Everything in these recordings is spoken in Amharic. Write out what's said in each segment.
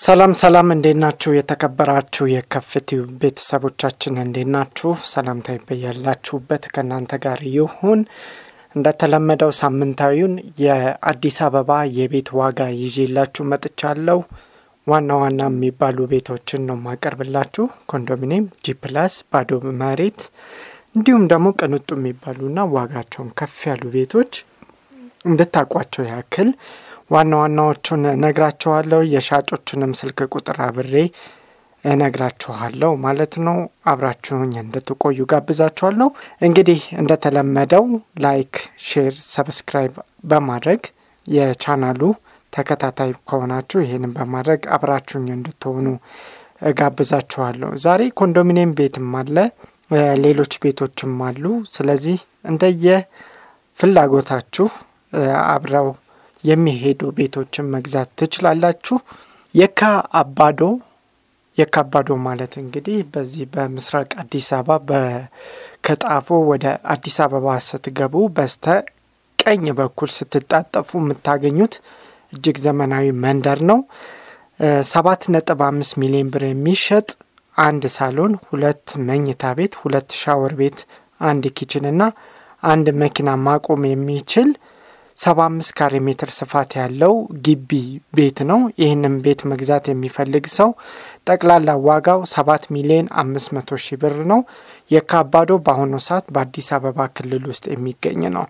ሰላም ሰላም፣ እንዴት ናችሁ? የተከበራችሁ የከፍትዩ ቤተሰቦቻችን እንዴት ናችሁ? ሰላምታ ይበያላችሁበት ከእናንተ ጋር ይሁን። እንደተለመደው ሳምንታዊውን የአዲስ አበባ የቤት ዋጋ ይዤላችሁ መጥቻለሁ። ዋና ዋና የሚባሉ ቤቶችን ነው ማቀርብላችሁ። ኮንዶሚኒየም፣ ጂ ፕላስ፣ ባዶ መሬት እንዲሁም ደግሞ ቅንጡ የሚባሉና ዋጋቸውን ከፍ ያሉ ቤቶች እንድታውቋቸው ያክል ዋና ዋናዎቹን ነግራችኋለሁ። የሻጮቹንም ስልክ ቁጥር አብሬ እነግራችኋለሁ ማለት ነው። አብራችሁኝ እንድትቆዩ ጋብዛችኋለሁ። እንግዲህ እንደተለመደው ላይክ፣ ሼር፣ ሰብስክራይብ በማድረግ የቻናሉ ተከታታይ ከሆናችሁ ይህንን በማድረግ አብራችሁኝ እንድትሆኑ እጋብዛችኋለሁ። ዛሬ ኮንዶሚኒየም ቤትም አለ፣ ሌሎች ቤቶችም አሉ። ስለዚህ እንደየ ፍላጎታችሁ አብረው የሚሄዱ ቤቶችን መግዛት ትችላላችሁ። የካ አባዶ የካ አባዶ ማለት እንግዲህ በዚህ በምስራቅ አዲስ አበባ ከጣፎ ወደ አዲስ አበባ ስትገቡ በስተ ቀኝ በኩል ስትጣጠፉ የምታገኙት እጅግ ዘመናዊ መንደር ነው። ሰባት ነጥብ አምስት ሚሊዮን ብር የሚሸጥ አንድ ሳሎን፣ ሁለት መኝታ ቤት፣ ሁለት ሻወር ቤት፣ አንድ ኪችን እና አንድ መኪና ማቆም የሚችል ሰባ አምስት ካሬ ሜትር ስፋት ያለው ግቢ ቤት ነው። ይህንም ቤት መግዛት የሚፈልግ ሰው ጠቅላላ ዋጋው ሰባት ሚሊዮን አምስት መቶ ሺህ ብር ነው። የካባዶ በአሁኑ ሰዓት በአዲስ አበባ ክልል ውስጥ የሚገኝ ነው።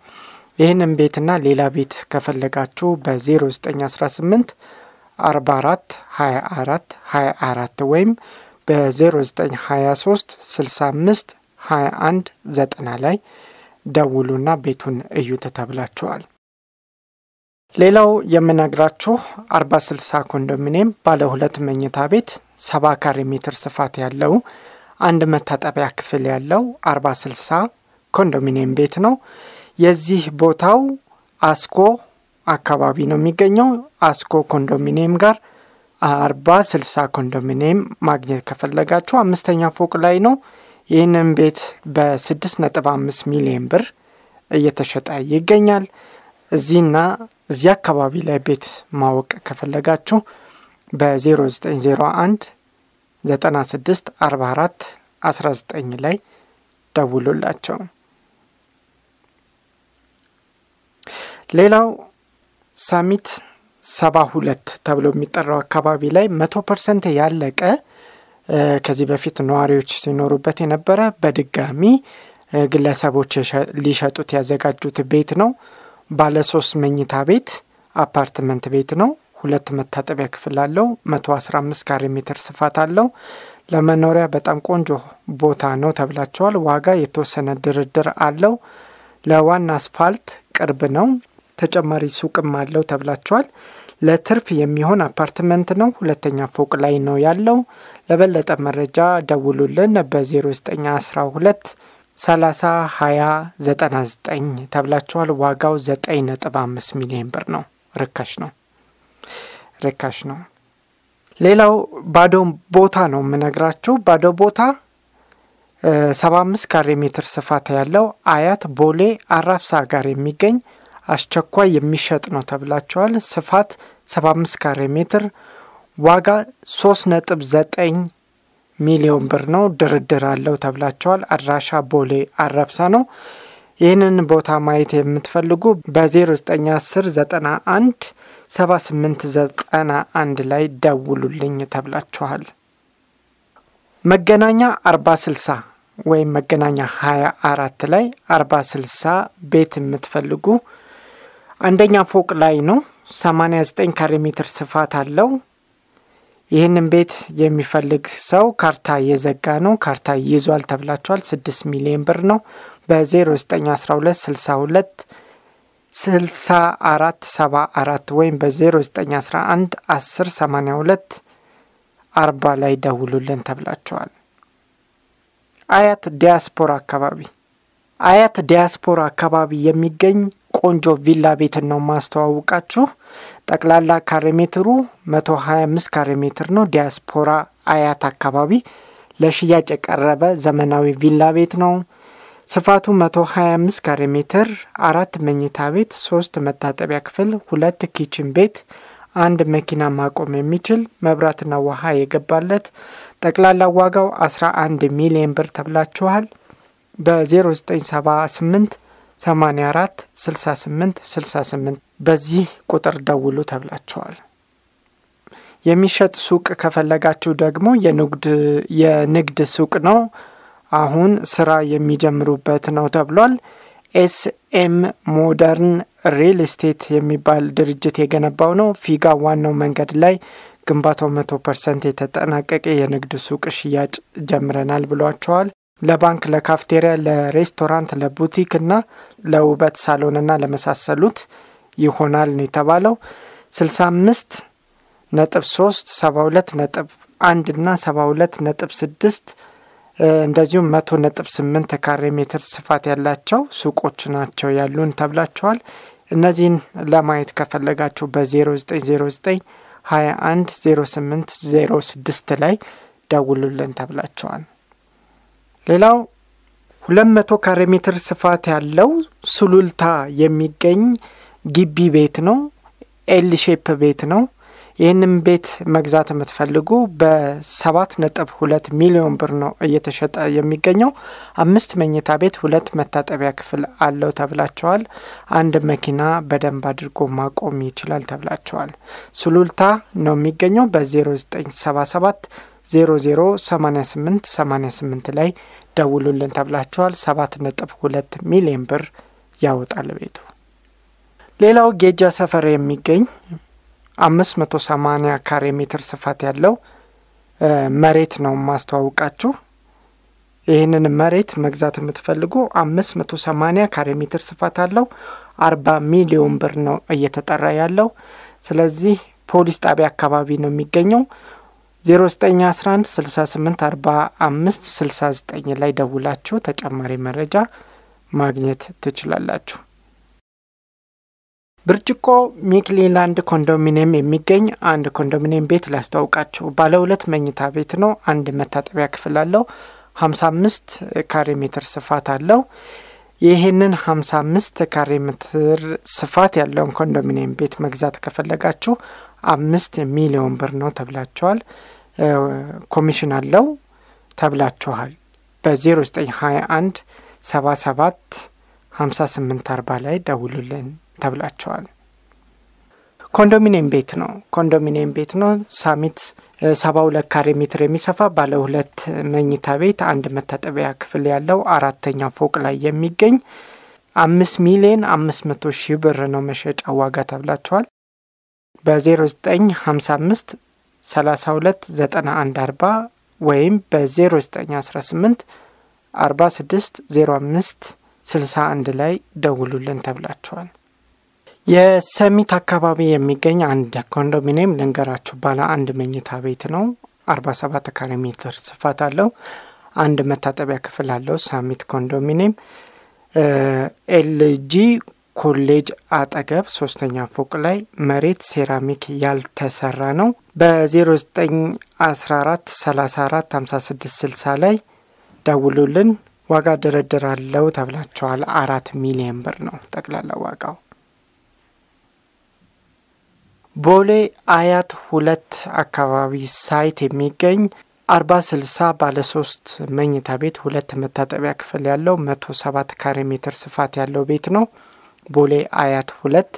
ይህንን ቤትና ሌላ ቤት ከፈለጋችሁ በ0918 44 24 24 ወይም በ0923 65 21 90 ላይ ደውሉና ቤቱን እዩ ተተብላችኋል። ሌላው የምነግራችሁ አርባ ስልሳ ኮንዶሚኒየም ባለ ሁለት መኝታ ቤት ሰባ ካሬ ሜትር ስፋት ያለው አንድ መታጠቢያ ክፍል ያለው አርባ ስልሳ ኮንዶሚኒየም ቤት ነው። የዚህ ቦታው አስኮ አካባቢ ነው የሚገኘው። አስኮ ኮንዶሚኒየም ጋር አርባ ስልሳ ኮንዶሚኒየም ማግኘት ከፈለጋችሁ አምስተኛ ፎቅ ላይ ነው። ይህንን ቤት በ አምስት ሚሊዮን ብር እየተሸጠ ይገኛል። እዚህና እዚህ አካባቢ ላይ ቤት ማወቅ ከፈለጋችሁ በ0901 96 44 19 ላይ ደውሉላቸው። ሌላው ሳሚት 72 ተብሎ የሚጠራው አካባቢ ላይ መቶ ፐርሰንት ያለቀ ከዚህ በፊት ነዋሪዎች ሲኖሩበት የነበረ በድጋሚ ግለሰቦች ሊሸጡት ያዘጋጁት ቤት ነው። ባለ ሶስት መኝታ ቤት አፓርትመንት ቤት ነው። ሁለት መታጠቢያ ክፍል አለው። አምስት ካሬ ሜትር ስፋት አለው። ለመኖሪያ በጣም ቆንጆ ቦታ ነው ተብላቸዋል። ዋጋ የተወሰነ ድርድር አለው። ለዋና አስፋልት ቅርብ ነው። ተጨማሪ ሱቅም አለው ተብላቸዋል። ለትርፍ የሚሆን አፓርትመንት ነው። ሁለተኛ ፎቅ ላይ ነው ያለው። ለበለጠ መረጃ ደውሉልን በ0912 ሰላሳ ሀያ ዘጠና ዘጠኝ ተብላችኋል። ዋጋው ዘጠኝ ነጥብ አምስት ሚሊዮን ብር ነው። ርካሽ ነው፣ ርካሽ ነው። ሌላው ባዶ ቦታ ነው የምነግራችሁ። ባዶ ቦታ ሰባ አምስት ካሬ ሜትር ስፋት ያለው አያት ቦሌ አራብሳ ጋር የሚገኝ አስቸኳይ የሚሸጥ ነው ተብላችኋል። ስፋት ሰባ አምስት ካሬ ሜትር ዋጋ ሶስት ነጥብ ዘጠኝ ሚሊዮን ብር ነው። ድርድር አለው ተብላቸዋል። አድራሻ ቦሌ አረብሳ ነው። ይህንን ቦታ ማየት የምትፈልጉ በ0910 91 7891 ላይ ደውሉልኝ ተብላችኋል። መገናኛ 460 ወይም መገናኛ 24 ላይ 460 ቤት የምትፈልጉ አንደኛ ፎቅ ላይ ነው። 89 ካሬ ሜትር ስፋት አለው። ይህንን ቤት የሚፈልግ ሰው ካርታ እየዘጋ ነው። ካርታ ይዟል ተብላችኋል። 6 ሚሊዮን ብር ነው። በ0912 62 64 74 ወይም በ0911 10 82 40 ላይ ደውሉልን ተብላችኋል። አያት ዲያስፖራ አካባቢ አያት ዲያስፖራ አካባቢ የሚገኝ ቆንጆ ቪላ ቤትን ነው ማስተዋውቃችሁ። ጠቅላላ ካሬ ሜትሩ 125 ካሬ ሜትር ነው። ዲያስፖራ አያት አካባቢ ለሽያጭ የቀረበ ዘመናዊ ቪላ ቤት ነው። ስፋቱ 125 ካሬ ሜትር፣ አራት መኝታ ቤት፣ ሶስት መታጠቢያ ክፍል፣ ሁለት ኪችን ቤት፣ አንድ መኪና ማቆም የሚችል መብራትና ውሃ የገባለት ጠቅላላ ዋጋው 11 ሚሊዮን ብር ተብላችኋል። በ0978 84 68 68 በዚህ ቁጥር ደውሉ ተብላቸዋል። የሚሸጥ ሱቅ ከፈለጋችሁ ደግሞ የንግድ ሱቅ ነው። አሁን ስራ የሚጀምሩበት ነው ተብሏል። ኤስኤም ሞደርን ሪል ስቴት የሚባል ድርጅት የገነባው ነው። ፊጋ ዋናው መንገድ ላይ ግንባታው መቶ ፐርሰንት የተጠናቀቀ የንግድ ሱቅ ሽያጭ ጀምረናል ብሏቸዋል። ለባንክ፣ ለካፍቴሪያ፣ ለሬስቶራንት፣ ለቡቲክ እና ለውበት ሳሎን ና ለመሳሰሉት ይሆናል ነው የተባለው። 65 ነጥብ 3 72 ነጥብ 1 እና 72 ነጥብ 6 እንደዚሁም መቶ ነጥብ 8 ካሬ ሜትር ስፋት ያላቸው ሱቆች ናቸው ያሉን ተብላችኋል። እነዚህን ለማየት ከፈለጋችሁ በ0909 21 08 06 ላይ ደውሉልን ተብላችኋል። ሌላው 200 ካሬ ሜትር ስፋት ያለው ሱሉልታ የሚገኝ ግቢ ቤት ነው። ኤል ሼፕ ቤት ነው። ይህንም ቤት መግዛት የምትፈልጉ በሰባት ነጥብ ሁለት ሚሊዮን ብር ነው እየተሸጠ የሚገኘው። አምስት መኝታ ቤት፣ ሁለት መታጠቢያ ክፍል አለው ተብላቸዋል። አንድ መኪና በደንብ አድርጎ ማቆም ይችላል ተብላቸዋል። ሱሉልታ ነው የሚገኘው በ0977 008888 ላይ ደውሉልን ተብላችኋል። 7.2 ሚሊዮን ብር ያወጣል ቤቱ። ሌላው ጌጃ ሰፈር የሚገኝ 580 ካሬ ሜትር ስፋት ያለው መሬት ነው ማስተዋውቃችሁ። ይህንን መሬት መግዛት የምትፈልጉ 580 ካሬ ሜትር ስፋት አለው። 40 ሚሊዮን ብር ነው እየተጠራ ያለው። ስለዚህ ፖሊስ ጣቢያ አካባቢ ነው የሚገኘው። 0911 68 ላይ ደውላችሁ ተጨማሪ መረጃ ማግኘት ትችላላችሁ። ብርጭቆ ሚክሊላንድ ኮንዶሚኒየም የሚገኝ አንድ ኮንዶሚኒየም ቤት ላስተዋውቃችሁ። ባለ ሁለት መኝታ ቤት ነው። አንድ መታጠቢያ ክፍል አለው። 55 ካሬ ሜትር ስፋት አለው። ይህንን 55 ካሬ ሜትር ስፋት ያለውን ኮንዶሚኒየም ቤት መግዛት ከፈለጋችሁ አምስት ሚሊዮን ብር ነው ተብላችኋል። ኮሚሽን አለው ተብላችኋል ሰባ ሰባት ሀምሳ ስምንት አርባ ላይ ደውሉልን ተብላችኋል። ኮንዶሚኒየም ቤት ነው። ኮንዶሚኒየም ቤት ነው። ሳሚት ሰባ ሁለት ካሬ ሜትር የሚሰፋ ባለ ሁለት መኝታ ቤት አንድ መታጠቢያ ክፍል ያለው አራተኛ ፎቅ ላይ የሚገኝ አምስት ሚሊዮን አምስት መቶ ሺህ ብር ነው መሸጫ ዋጋ ተብላቸዋል። በ0955 32 91 40 ወይም በ0918 46 05 61 ላይ ደውሉልን ተብላችኋል። የሰሚት አካባቢ የሚገኝ አንድ ኮንዶሚኒየም ልንገራችሁ። ባለ አንድ መኝታ ቤት ነው። 47 ካሬ ሜትር ስፋት አለው። አንድ መታጠቢያ ክፍል አለው። ሳሚት ኮንዶሚኒየም ኤልጂ ኮሌጅ አጠገብ ሶስተኛ ፎቅ ላይ መሬት ሴራሚክ ያልተሰራ ነው። በ0914 34 56 60 ላይ ደውሉልን። ዋጋ ድርድር አለው ተብላችኋል። አራት ሚሊየን ብር ነው ጠቅላላ ዋጋው። ቦሌ አያት ሁለት አካባቢ ሳይት የሚገኝ አርባ ስልሳ ባለ ሶስት መኝታ ቤት ሁለት መታጠቢያ ክፍል ያለው መቶ ሰባት ካሬ ሜትር ስፋት ያለው ቤት ነው። ቦሌ አያት ሁለት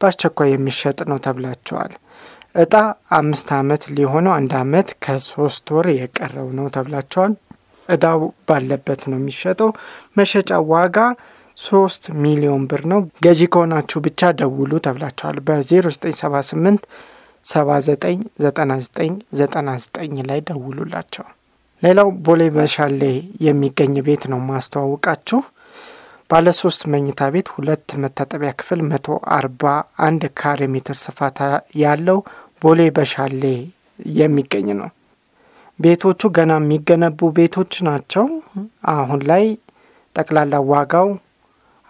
በአስቸኳይ የሚሸጥ ነው ተብላቸዋል። እጣ አምስት ዓመት ሊሆነው አንድ ዓመት ከሶስት ወር የቀረው ነው ተብላቸዋል። እዳው ባለበት ነው የሚሸጠው። መሸጫ ዋጋ ሶስት ሚሊዮን ብር ነው። ገዢ ከሆናችሁ ብቻ ደውሉ ተብላቸዋል። በ0978 799999 ላይ ደውሉላቸው። ሌላው ቦሌ በሻሌ የሚገኝ ቤት ነው ማስተዋወቃችሁ። ባለ ሶስት መኝታ ቤት ሁለት መታጠቢያ ክፍል መቶ አርባ አንድ ካሬ ሜትር ስፋት ያለው ቦሌ በሻሌ የሚገኝ ነው። ቤቶቹ ገና የሚገነቡ ቤቶች ናቸው። አሁን ላይ ጠቅላላ ዋጋው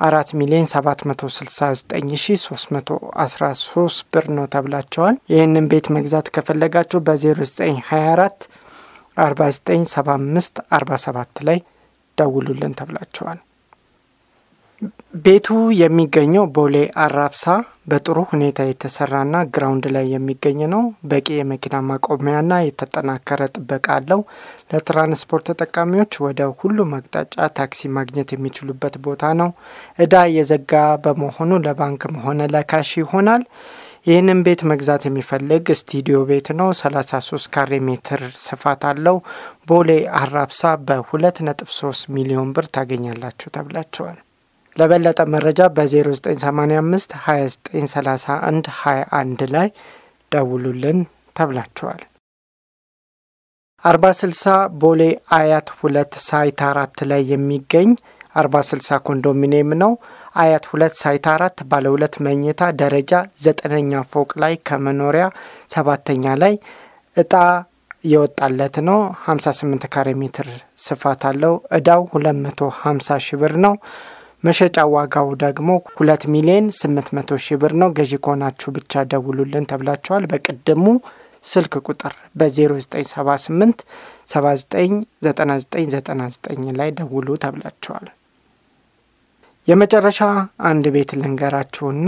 አራት ሚሊዮን ሰባት መቶ ስልሳ ዘጠኝ ሺ ሶስት መቶ አስራ ሶስት ብር ነው ተብላቸዋል። ይህንን ቤት መግዛት ከፈለጋችሁ በዜሮ ዘጠኝ ሀያ አራት አርባ ዘጠኝ ሰባ አምስት አርባ ሰባት ላይ ደውሉልን ተብላቸዋል። ቤቱ የሚገኘው ቦሌ አራብሳ በጥሩ ሁኔታ የተሰራና ግራውንድ ላይ የሚገኝ ነው። በቂ የመኪና ማቆሚያና የተጠናከረ ጥበቃ አለው። ለትራንስፖርት ተጠቃሚዎች ወደ ሁሉም አቅጣጫ ታክሲ ማግኘት የሚችሉበት ቦታ ነው። እዳ የዘጋ በመሆኑ ለባንክም ሆነ ለካሽ ይሆናል። ይህንን ቤት መግዛት የሚፈልግ ስቱዲዮ ቤት ነው። 33 ካሬ ሜትር ስፋት አለው። ቦሌ አራብሳ በ2.3 ሚሊዮን ብር ታገኛላችሁ ተብላችኋል። ለበለጠ መረጃ በ0985 2931 21 ላይ ደውሉልን ተብላችኋል። 4060 ቦሌ አያት ሁለት ሳይት አራት ላይ የሚገኝ 4060 ኮንዶሚኒየም ነው። አያት ሁለት ሳይት አራት ባለ ሁለት መኝታ ደረጃ ዘጠነኛ ፎቅ ላይ ከመኖሪያ ሰባተኛ ላይ እጣ የወጣለት ነው። 58 ካሬ ሜትር ስፋት አለው። እዳው 250 ሺ ብር ነው። መሸጫ ዋጋው ደግሞ ሁለት ሚሊዮን ስምንት መቶ ሺህ ብር ነው። ገዢ ከሆናችሁ ብቻ ደውሉልን ተብላችኋል። በቅድሙ ስልክ ቁጥር በ0978 799999 ላይ ደውሉ ተብላችኋል። የመጨረሻ አንድ ቤት ልንገራችሁና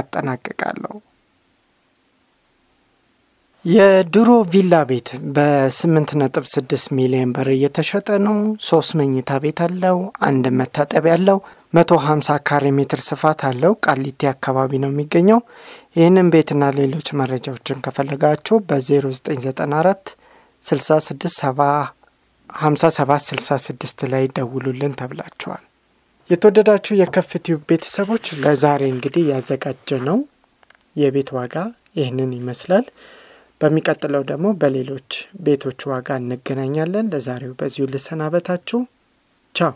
አጠናቅቃለሁ። የድሮ ቪላ ቤት በ8.6 ሚሊዮን ብር እየተሸጠ ነው። ሶስት መኝታ ቤት አለው። አንድ መታጠቢያ አለው። 150 ካሬ ሜትር ስፋት አለው። ቃሊቲ አካባቢ ነው የሚገኘው። ይህንን ቤትና ሌሎች መረጃዎችን ከፈለጋችሁ በ0994 67 ላይ ደውሉልን ተብላችኋል። የተወደዳችሁ የከፍ ቲዩብ ቤተሰቦች ለዛሬ እንግዲህ ያዘጋጀ ነው የቤት ዋጋ ይህንን ይመስላል። በሚቀጥለው ደግሞ በሌሎች ቤቶች ዋጋ እንገናኛለን። ለዛሬው በዚሁ ልሰናበታችሁ። ቻው